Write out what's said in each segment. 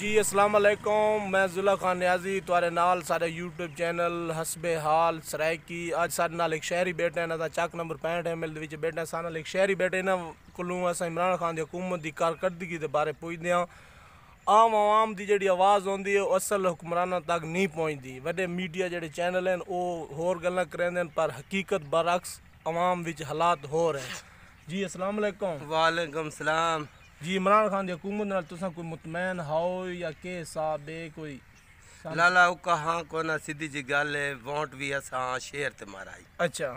जी असलम मैं जुला खान न्याजी तुरे नाल साढ़े यूट्यूब चैनल हसबे हाल सरायकी अज सा एक शहरी बेटे ने चक नंबर पैंठ एम एल बेटे साढ़े एक शहरी बेटे इन्होंने कोलों अस इमरान खान की हुकूमत की कारकरदगी बारे पुछते हाँ आम आवाम की जी आवाज़ आँदी है असल हुक्मराना तक नहीं पहुँचती व्डे मीडिया जो चैनल हैं वो होर गल करेंगे पर हकीकत बरअक्स आवाम हालात हो रहे हैं जी असलकुम वालेकुम सलाम जी इमरान खान की हुकूमत कोई मुतमैन हाओ या के साहब कोई लाला कहा कोना सीधी जी गल वोट भी असा शेर ते माराई अच्छा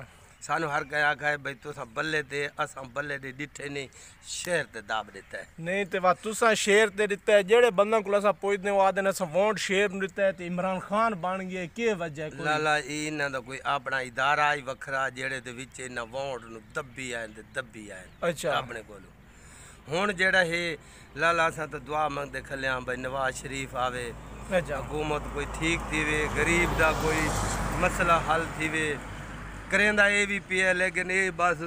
सानू हर कह आखा है भाई तुसा बल्ले ते असा बल्ले दे डिठे नहीं शेर ते दाब देता है नहीं ते वा तुसा शेर ते दिता है जेड़े बंदा कोला असा पोइदने ओ आदन असा वोट शेर नु दिता है ते इमरान खान बन गए के वजह कोई लाला इना दा कोई अपना इदारा ही वखरा जेड़े दे विच इना वोट नु दब्बी आए ते दब्बी आए अच्छा अपने कोलो ਹੁਣ ਜਿਹੜਾ ਇਹ ਲਾਲਾ ਸਤ ਦੁਆ ਮੰਗਦੇ ਖਲਿਆ ਬਈ ਨਵਾਜ਼ ਸ਼ਰੀਫ ਆਵੇ ਹਕੂਮਤ ਕੋਈ ਠੀਕ ਥੀਵੇ ਗਰੀਬ ਦਾ ਕੋਈ ਮਸਲਾ ਹੱਲ ਥੀਵੇ ਕਰੇਂਦਾ ਇਹ ਵੀ ਪਿਆ ਲੇਕਿਨ ਇਹ ਬਸ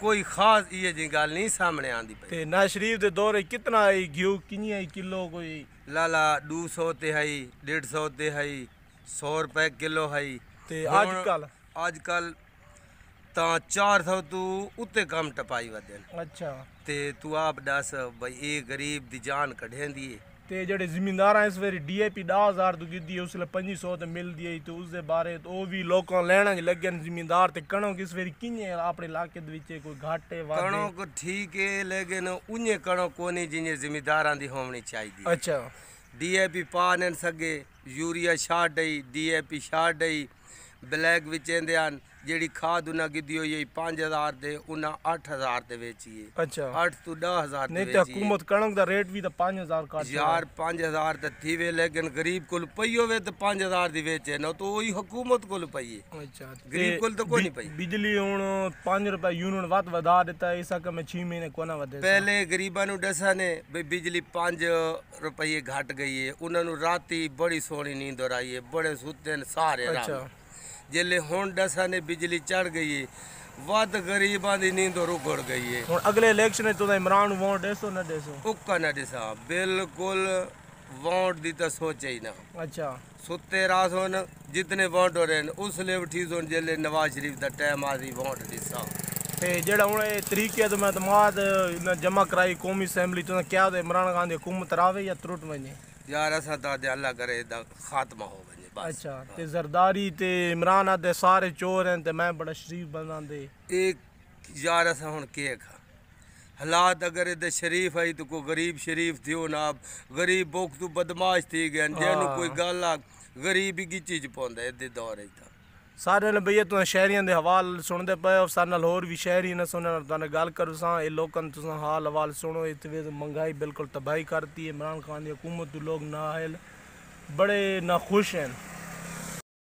ਕੋਈ ਖਾਸ ਇਹ ਜੀ ਗੱਲ ਨਹੀਂ ਸਾਹਮਣੇ ਆਂਦੀ ਪਈ ਤੇ ਨਾ ਸ਼ਰੀਫ ਦੇ ਦੌਰੇ ਕਿਤਨਾ ਹੈ ਘਿਓ ਕਿੰਨੀ ਹੈ ਕਿਲੋ ਕੋਈ ਲਾਲਾ 200 ਤੇ ਹੈ 150 ਤੇ ਹੈ 100 ਰੁਪਏ ਕਿਲੋ ਹੈ ਤੇ ਅੱਜ ਕੱਲ ਅੱਜ ਕੱਲ ਤਾਂ 400 ਤੂੰ ਉੱਤੇ ਕੰਮ ਟਪਾਈ ਵਦਨ ਅੱਛਾ ਤੇ ਤੂੰ ਆਪ ਦੱਸ ਬਈ ਇਹ ਗਰੀਬ ਦੀ ਜਾਨ ਕਢੇਂਦੀ ਤੇ ਜਿਹੜੇ ਜ਼ਿਮੀਂਦਾਰਾਂ ਇਸ ਵੇਰ ਡੀਏਪੀ 10000 ਤੋਂ ਦਿੱਤੀ ਉਸ ਲਈ 2500 ਤੇ ਮਿਲਦੀ ਹੈ ਤੇ ਉਸ ਦੇ ਬਾਰੇ ਉਹ ਵੀ ਲੋਕਾਂ ਲੈਣਾਂ ਚ ਲੱਗਣ ਜ਼ਿਮੀਂਦਾਰ ਤੇ ਕਣੋ ਕਿਸ ਵੇਰ ਕਿੰਨੇ ਆਪਣੇ ਇਲਾਕੇ ਦੇ ਵਿੱਚ ਕੋਈ ਘਾਟੇ ਵਾਧੇ ਕਣਕ ਠੀਕ ਏ ਲੇਕਿਨ ਉਹਨੇ ਕਣਕ ਕੋਨੀ ਜਿੰਨੇ ਜ਼ਿਮੀਂਦਾਰਾਂ ਦੀ ਹੋਣੀ ਚਾਹੀਦੀ ਅੱਛਾ ਡੀਏਪੀ ਪਾ ਨਹੀਂ ਸਕੇ ਯੂਰੀਆ ਛਾੜ ਡਈ ਡੀਏਪੀ ਛਾੜ ਡਈ ਬਲੈਕ ਵਿੱਚ ਇਹਦੇ ਹਨ ਜਿਹੜੀ ਖਾਦ ਉਹਨਾਂ ਕੀਤੀ ਹੋਈ ਹੈ 5000 ਦੇ ਉਹਨਾਂ 8000 ਦੇ ਵੇਚੀਏ ਅੱਛਾ 8 ਤੋਂ 10000 ਨਹੀਂ ਤੇ ਹਕੂਮਤ ਕਣਕ ਦਾ ਰੇਟ ਵੀ ਤਾਂ 5000 ਕਾਟ ਯਾਰ 5000 ਤਾਂ ਥੀਵੇ ਲੇਕਿਨ ਗਰੀਬ ਕੋਲ ਪਈ ਹੋਵੇ ਤਾਂ 5000 ਦੀ ਵੇਚੇ ਨਾ ਤਾਂ ਉਹੀ ਹਕੂਮਤ ਕੋਲ ਪਈ ਹੈ ਅੱਛਾ ਗਰੀਬ ਕੋਲ ਤਾਂ ਕੋਈ ਨਹੀਂ ਪਈ ਬਿਜਲੀ ਹੁਣ 5 ਰੁਪਏ ਯੂਨਿਟ ਵੱਧ ਵਧਾ ਦਿੱਤਾ ਐਸਾ ਕਿ ਮੈਂ 6 ਮਹੀਨੇ ਕੋਨਾ ਵਧੇ ਪਹਿਲੇ ਗਰੀਬਾਂ ਨੂੰ ਦੱਸਾ ਨੇ ਵੀ ਬਿਜਲੀ 5 ਰੁਪਏ ਘਟ ਗਈ ਹੈ ਉਹਨਾਂ ਨੂੰ ਰਾਤੀ ਬੜੀ ਸੋਹਣੀ ਨੀਂਦ ਆਈ ਹੈ ਬੜੇ ਸੁੱਤੇ ਨੇ ਸਾਰੇ ਰਾਤ ਜਿੱਲੇ ਹੁਣ ਡਸਾ ਨੇ ਬਿਜਲੀ ਚੜ ਗਈ ਵੱਧ ਗਰੀਬਾਂ ਦੀ ਨੀਂਦ ਰੁਕੜ ਗਈ ਹੈ ਹੁਣ ਅਗਲੇ ਇਲੈਕਸ਼ਨ ਤੋਂ ਇਮਰਾਨ ਨੂੰ ਵੋਟ ਦੇਸੋ ਨਾ ਦੇਸੋ ਉੱਕਾ ਨਾ ਦੇਸਾ वोट दी तो सोचे ही ना अच्छा सुते रात होन जितने वोट हो रहे उस लिए ठीक होन नवाज शरीफ दा टाइम आ दी वोट दिसा ते तरीके तो मैं तमाद जमा कराई कौमी असेंबली तो क्या इमरान खान दी हुकूमत रावे या त्रुट वने यार असा ता अल्लाह करे दा खात्मा होवे अच्छा ते जरदारी आते सारे चोर हैं मैं बड़ा शरीफ बनांदे एक हालात अगर इधर शरीफ आई तो कोई गरीब शरीफ थे ना गरीब बुख तू बदमाश थी गए जेनु कोई गल आ गरीब ही चीज पौंदा दौरे सारे ने भैया तुम शहरियों के हवाल सुनते पे हो सारे होर भी शहरी ने सुन गल करो सा हाल हवाल सुनो इतवे महंगाई बिल्कुल तबाही करती इमरान खान की हुकूमत लोग ना आए बड़े नाखुश हैं